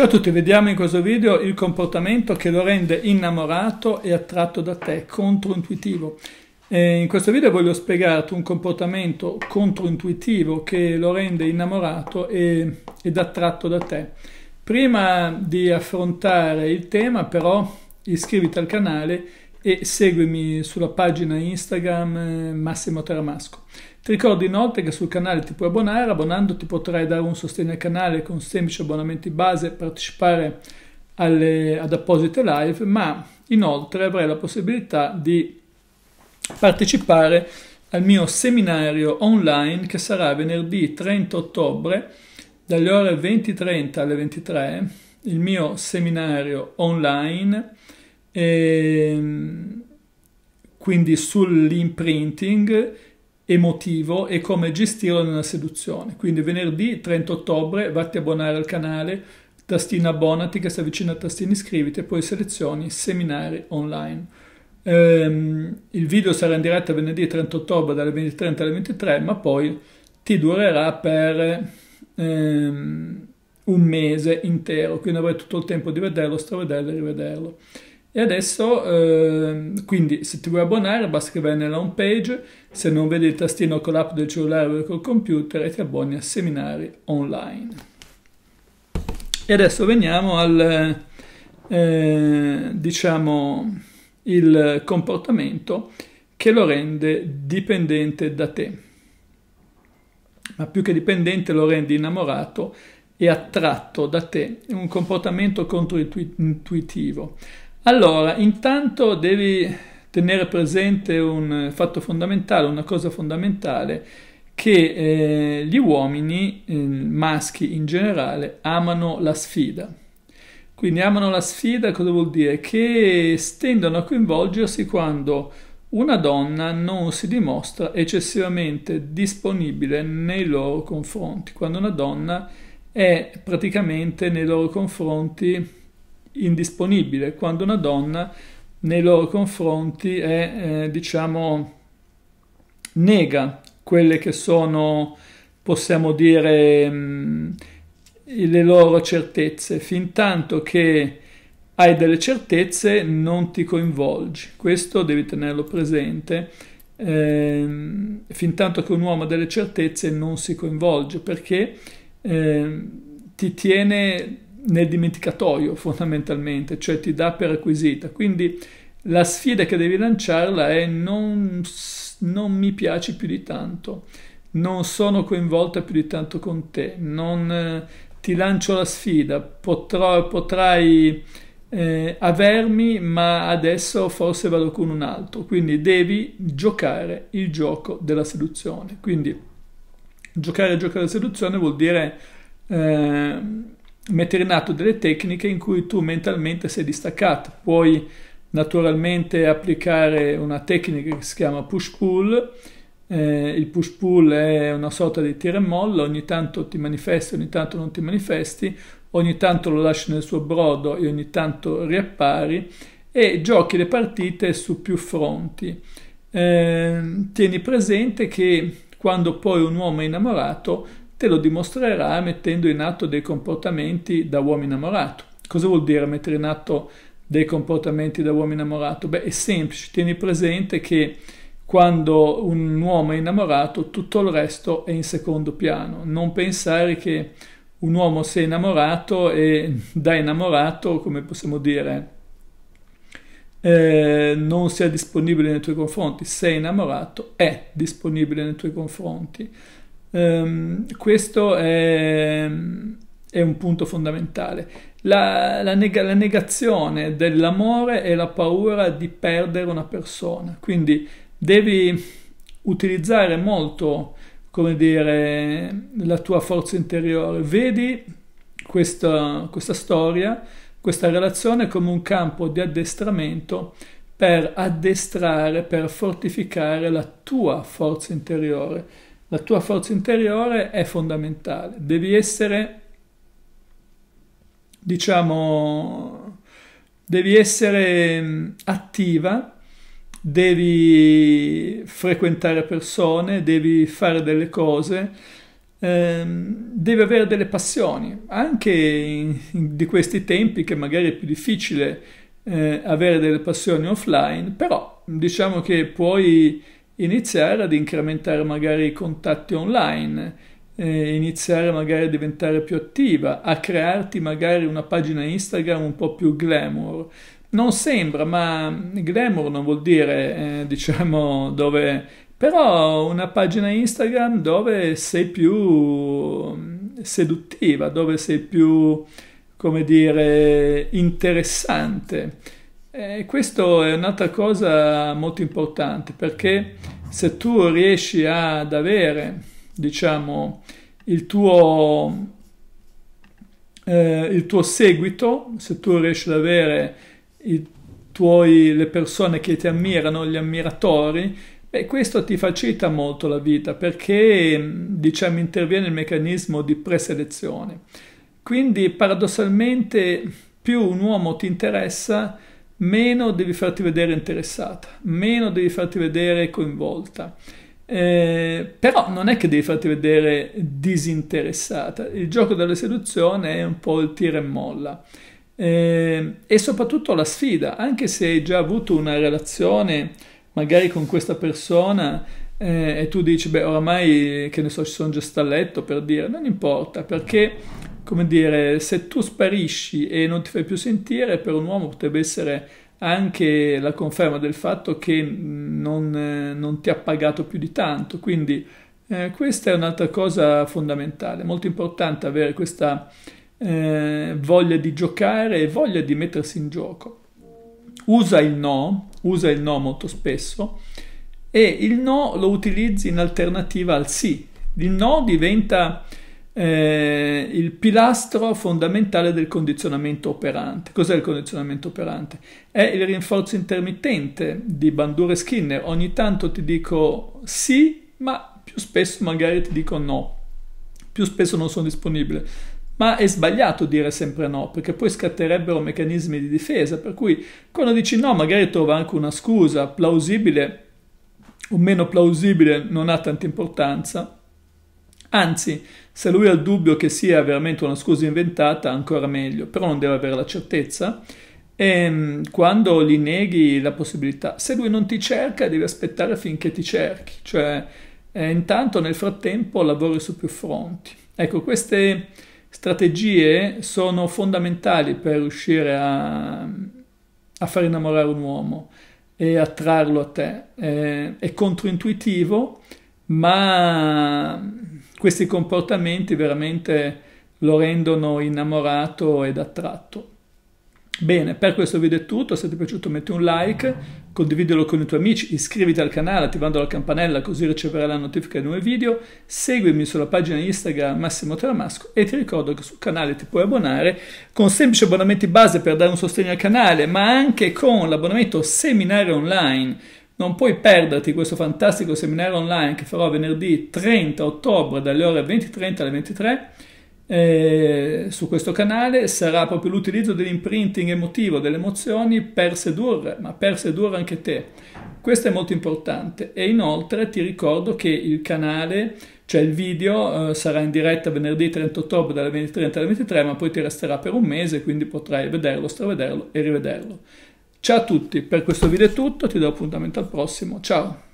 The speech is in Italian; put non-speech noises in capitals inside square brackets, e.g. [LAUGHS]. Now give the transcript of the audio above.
Ciao a tutti, vediamo in questo video il comportamento che lo rende innamorato e attratto da te, controintuitivo. in questo video voglio spiegarti un comportamento controintuitivo che lo rende innamorato e, ed attratto da te. Prima di affrontare il tema però iscriviti al canale e seguimi sulla pagina Instagram eh, Massimo Teramasco. Ti ricordo inoltre che sul canale ti puoi abbonare, abbonando ti potrai dare un sostegno al canale con semplici abbonamenti base, partecipare alle, ad apposite live, ma inoltre avrai la possibilità di partecipare al mio seminario online che sarà venerdì 30 ottobre dalle ore 20.30 alle 23, il mio seminario online, ehm, quindi sull'imprinting emotivo e come gestirlo nella seduzione. Quindi venerdì 30 ottobre vatti a abbonare al canale, tastino abbonati che sta vicino al tastino iscriviti e poi selezioni seminari online. Ehm, il video sarà in diretta venerdì 30 ottobre dalle 20.30 alle 23 ma poi ti durerà per ehm, un mese intero, quindi avrai tutto il tempo di vederlo, stravederlo e rivederlo. E adesso, eh, quindi, se ti vuoi abbonare, basta che vai nella home page, se non vedi il tastino con l'app del cellulare o col computer, ti abboni a seminari online. E adesso veniamo al, eh, diciamo, il comportamento che lo rende dipendente da te. Ma più che dipendente lo rende innamorato e attratto da te, È un comportamento controintuitivo. Allora, intanto devi tenere presente un fatto fondamentale, una cosa fondamentale, che eh, gli uomini, eh, maschi in generale, amano la sfida. Quindi amano la sfida, cosa vuol dire? Che tendono a coinvolgersi quando una donna non si dimostra eccessivamente disponibile nei loro confronti, quando una donna è praticamente nei loro confronti indisponibile quando una donna nei loro confronti è, eh, diciamo, nega quelle che sono, possiamo dire, mh, mm, le loro certezze, fin tanto che hai delle certezze non ti coinvolgi, questo devi tenerlo presente, eh, fin tanto che un uomo ha delle certezze non si coinvolge perché eh, ti tiene nel dimenticatoio fondamentalmente, cioè ti dà per acquisita. Quindi la sfida che devi lanciarla è non, non mi piaci più di tanto, non sono coinvolta più di tanto con te, non ti lancio la sfida, potrò, potrai eh, avermi ma adesso forse vado con un altro, quindi devi giocare il gioco della seduzione. Quindi giocare il gioco della seduzione vuol dire... Eh, mettere in atto delle tecniche in cui tu mentalmente sei distaccato. Puoi naturalmente applicare una tecnica che si chiama push-pull. Eh, il push-pull è una sorta di tira e molla, ogni tanto ti manifesti, ogni tanto non ti manifesti, ogni tanto lo lasci nel suo brodo e ogni tanto riappari e giochi le partite su più fronti. Eh, tieni presente che quando poi un uomo è innamorato te lo dimostrerà mettendo in atto dei comportamenti da uomo innamorato. Cosa vuol dire mettere in atto dei comportamenti da uomo innamorato? Beh, è semplice, tieni presente che quando un uomo è innamorato tutto il resto è in secondo piano. Non pensare che un uomo sia innamorato e [LAUGHS] da innamorato, come possiamo dire, eh, non sia disponibile nei tuoi confronti. Sei innamorato, è disponibile nei tuoi confronti. Um, questo è, è, un punto fondamentale. La, la, neg la, negazione dell'amore è la paura di perdere una persona, quindi devi utilizzare molto, come dire, la tua forza interiore. Vedi questa, questa storia, questa relazione come un campo di addestramento per addestrare, per fortificare la tua forza interiore la tua forza interiore è fondamentale, devi essere, diciamo, devi essere mm, attiva, devi frequentare persone, devi fare delle cose, ehm, devi avere delle passioni, anche in, in, di questi tempi che magari è più difficile eh, avere delle passioni offline, però diciamo che puoi iniziare ad incrementare magari i contatti online, eh, iniziare magari a diventare più attiva, a crearti magari una pagina Instagram un po' più glamour. Non sembra, ma glamour non vuol dire, eh, diciamo, dove... Però una pagina Instagram dove sei più seduttiva, dove sei più, come dire, interessante. E eh, questo è un'altra cosa molto importante perché se tu riesci ad avere, diciamo, il tuo, eh, il tuo seguito, se tu riesci ad avere i tuoi, le persone che ti ammirano, gli ammiratori, beh, questo ti facilita molto la vita perché, mm, diciamo, interviene il meccanismo di preselezione. Quindi, paradossalmente, più un uomo ti interessa, meno devi farti vedere interessata, meno devi farti vedere coinvolta. Eh, però non è che devi farti vedere disinteressata. Il gioco della seduzione è un po' il tira e molla. Eh, e soprattutto la sfida, anche se hai già avuto una relazione magari con questa persona eh, e tu dici, beh, oramai che ne so, ci sono già sta a letto per dire, non importa perché come dire, se tu sparisci e non ti fai più sentire, per un uomo potrebbe essere anche la conferma del fatto che mm, non, eh, non ti ha pagato più di tanto. Quindi eh, questa è un'altra cosa fondamentale, molto importante avere questa eh, voglia di giocare e voglia di mettersi in gioco. Usa il no, usa il no molto spesso e il no lo utilizzi in alternativa al sì. Il no diventa eh, il pilastro fondamentale del condizionamento operante. Cos'è il condizionamento operante? È il rinforzo intermittente di Bandura e Skinner. Ogni tanto ti dico sì, ma più spesso magari ti dico no. Più spesso non sono disponibile. Ma è sbagliato dire sempre no, perché poi scatterebbero meccanismi di difesa, per cui quando dici no magari trova anche una scusa plausibile o meno plausibile, non ha tanta importanza Anzi, se lui ha il dubbio che sia veramente una scusa inventata, ancora meglio, però non deve avere la certezza. E ehm, quando gli neghi la possibilità, se lui non ti cerca, devi aspettare finché ti cerchi, cioè eh, intanto nel frattempo lavori su più fronti. Ecco, queste strategie sono fondamentali per riuscire a, a far innamorare un uomo e attrarlo a te. Eh, è controintuitivo, ma questi comportamenti veramente lo rendono innamorato ed attratto. Bene, per questo video è tutto, se ti è piaciuto metti un like, condividilo con i tuoi amici, iscriviti al canale attivando la campanella così riceverai la notifica dei nuovi video, seguimi sulla pagina Instagram Massimo Tramasco e ti ricordo che sul canale ti puoi abbonare con semplici abbonamenti base per dare un sostegno al canale, ma anche con l'abbonamento seminario online non puoi perderti questo fantastico seminario online che farò venerdì 30 ottobre dalle ore 20.30 alle 23 eh, su questo canale. Sarà proprio l'utilizzo dell'imprinting emotivo, delle emozioni per sedurre, ma per sedurre anche te. Questo è molto importante e inoltre ti ricordo che il canale, cioè il video, eh, sarà in diretta venerdì 30 ottobre dalle 20.30 alle 23, ma poi ti resterà per un mese, quindi potrai vederlo, stravederlo e rivederlo. Ciao a tutti, per questo video è tutto, ti do appuntamento al prossimo, ciao!